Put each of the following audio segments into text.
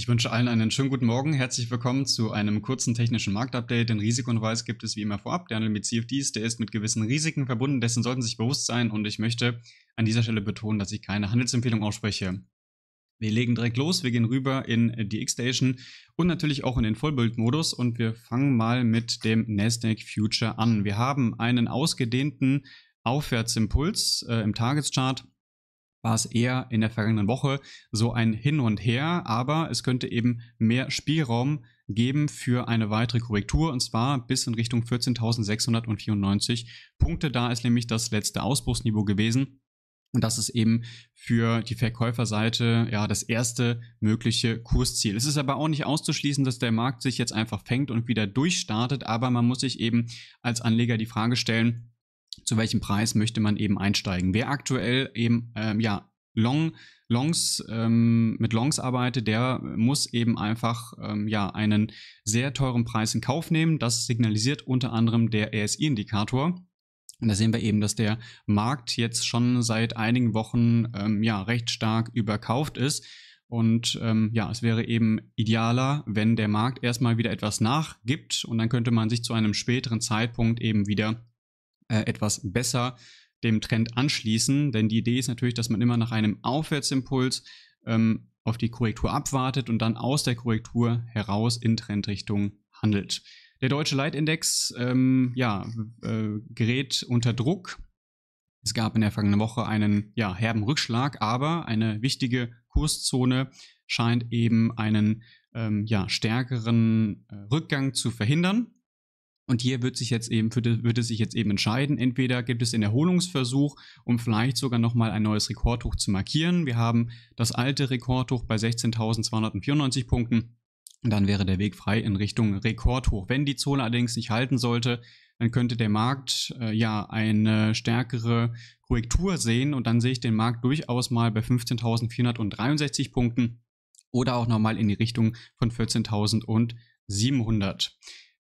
Ich wünsche allen einen schönen guten Morgen. Herzlich willkommen zu einem kurzen technischen Marktupdate. Den Risikohinweis gibt es wie immer vorab. Der Handel mit CFDs, der ist mit gewissen Risiken verbunden. Dessen sollten Sie sich bewusst sein. Und ich möchte an dieser Stelle betonen, dass ich keine Handelsempfehlung ausspreche. Wir legen direkt los. Wir gehen rüber in die X-Station und natürlich auch in den Vollbildmodus. Und wir fangen mal mit dem Nasdaq Future an. Wir haben einen ausgedehnten Aufwärtsimpuls äh, im Tageschart war es eher in der vergangenen Woche so ein Hin und Her, aber es könnte eben mehr Spielraum geben für eine weitere Korrektur und zwar bis in Richtung 14.694 Punkte. Da ist nämlich das letzte Ausbruchsniveau gewesen. Und das ist eben für die Verkäuferseite ja das erste mögliche Kursziel. Es ist aber auch nicht auszuschließen, dass der Markt sich jetzt einfach fängt und wieder durchstartet, aber man muss sich eben als Anleger die Frage stellen, zu welchem Preis möchte man eben einsteigen. Wer aktuell eben ähm, ja, Long, Longs, ähm, mit Longs arbeitet, der muss eben einfach ähm, ja, einen sehr teuren Preis in Kauf nehmen. Das signalisiert unter anderem der RSI-Indikator. Und da sehen wir eben, dass der Markt jetzt schon seit einigen Wochen ähm, ja, recht stark überkauft ist. Und ähm, ja, es wäre eben idealer, wenn der Markt erstmal wieder etwas nachgibt und dann könnte man sich zu einem späteren Zeitpunkt eben wieder äh, etwas besser dem Trend anschließen. Denn die Idee ist natürlich, dass man immer nach einem Aufwärtsimpuls ähm, auf die Korrektur abwartet und dann aus der Korrektur heraus in Trendrichtung handelt. Der deutsche Leitindex ähm, ja, äh, gerät unter Druck. Es gab in der vergangenen Woche einen ja, herben Rückschlag, aber eine wichtige Kurszone scheint eben einen ähm, ja, stärkeren äh, Rückgang zu verhindern. Und hier wird sich jetzt eben, wird es sich jetzt eben entscheiden. Entweder gibt es den Erholungsversuch, um vielleicht sogar nochmal ein neues Rekordhoch zu markieren. Wir haben das alte Rekordhoch bei 16.294 Punkten. Und dann wäre der Weg frei in Richtung Rekordhoch. Wenn die Zone allerdings nicht halten sollte, dann könnte der Markt äh, ja eine stärkere Korrektur sehen und dann sehe ich den Markt durchaus mal bei 15.463 Punkten oder auch nochmal in die Richtung von 14.700.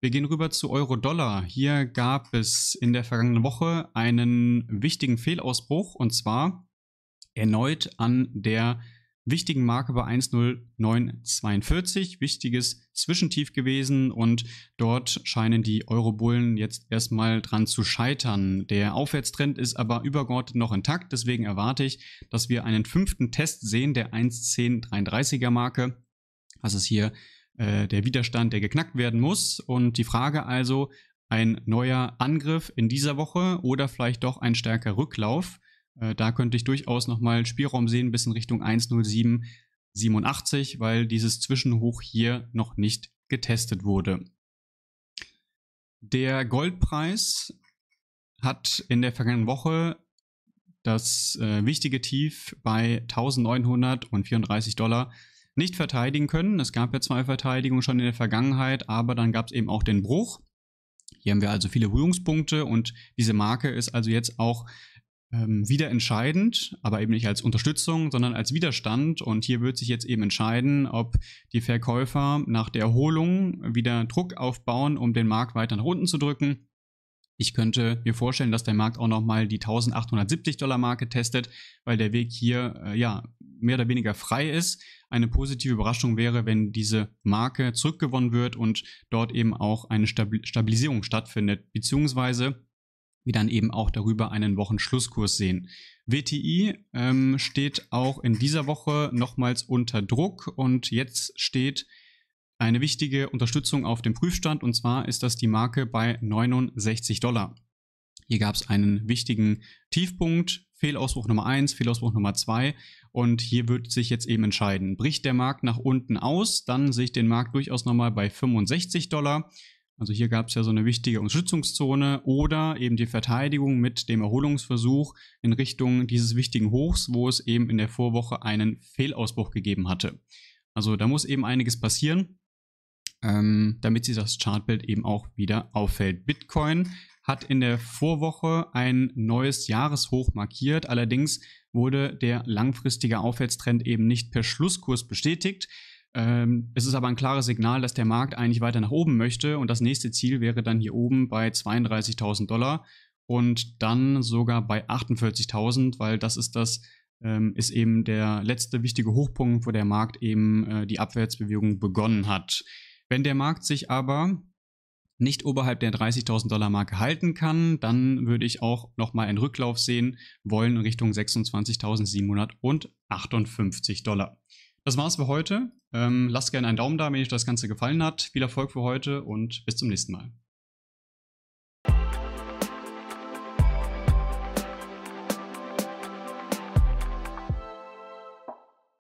Wir gehen rüber zu Euro-Dollar. Hier gab es in der vergangenen Woche einen wichtigen Fehlausbruch und zwar erneut an der wichtigen Marke bei 10942. Wichtiges Zwischentief gewesen und dort scheinen die Euro-Bullen jetzt erstmal dran zu scheitern. Der Aufwärtstrend ist aber übergeordnet noch intakt, deswegen erwarte ich, dass wir einen fünften Test sehen der 11033er Marke. Das ist hier äh, der Widerstand, der geknackt werden muss. Und die Frage also, ein neuer Angriff in dieser Woche oder vielleicht doch ein stärker Rücklauf. Äh, da könnte ich durchaus nochmal Spielraum sehen bis in Richtung 10787, weil dieses Zwischenhoch hier noch nicht getestet wurde. Der Goldpreis hat in der vergangenen Woche das äh, wichtige Tief bei 1934 Dollar nicht verteidigen können. Es gab ja zwei Verteidigungen schon in der Vergangenheit, aber dann gab es eben auch den Bruch. Hier haben wir also viele Berührungspunkte und diese Marke ist also jetzt auch ähm, wieder entscheidend, aber eben nicht als Unterstützung, sondern als Widerstand. Und hier wird sich jetzt eben entscheiden, ob die Verkäufer nach der Erholung wieder Druck aufbauen, um den Markt weiter nach unten zu drücken. Ich könnte mir vorstellen, dass der Markt auch nochmal die 1870 Dollar Marke testet, weil der Weg hier äh, ja mehr oder weniger frei ist. Eine positive Überraschung wäre, wenn diese Marke zurückgewonnen wird und dort eben auch eine Stabilisierung stattfindet, beziehungsweise wir dann eben auch darüber einen Wochenschlusskurs sehen. WTI ähm, steht auch in dieser Woche nochmals unter Druck und jetzt steht eine wichtige Unterstützung auf dem Prüfstand und zwar ist das die Marke bei 69 Dollar. Hier gab es einen wichtigen Tiefpunkt, Fehlausbruch Nummer 1, Fehlausbruch Nummer 2 und hier wird sich jetzt eben entscheiden. Bricht der Markt nach unten aus, dann sehe ich den Markt durchaus nochmal bei 65 Dollar. Also hier gab es ja so eine wichtige Unterstützungszone oder eben die Verteidigung mit dem Erholungsversuch in Richtung dieses wichtigen Hochs, wo es eben in der Vorwoche einen Fehlausbruch gegeben hatte. Also da muss eben einiges passieren, ähm, damit sich das Chartbild eben auch wieder auffällt. Bitcoin hat in der Vorwoche ein neues Jahreshoch markiert. Allerdings wurde der langfristige Aufwärtstrend eben nicht per Schlusskurs bestätigt. Ähm, es ist aber ein klares Signal, dass der Markt eigentlich weiter nach oben möchte und das nächste Ziel wäre dann hier oben bei 32.000 Dollar und dann sogar bei 48.000, weil das ist das ähm, ist eben der letzte wichtige Hochpunkt, wo der Markt eben äh, die Abwärtsbewegung begonnen hat. Wenn der Markt sich aber nicht oberhalb der 30.000 Dollar Marke halten kann, dann würde ich auch nochmal einen Rücklauf sehen wollen in Richtung 26.758 Dollar. Das war's für heute. Ähm, lasst gerne einen Daumen da, wenn euch das Ganze gefallen hat. Viel Erfolg für heute und bis zum nächsten Mal.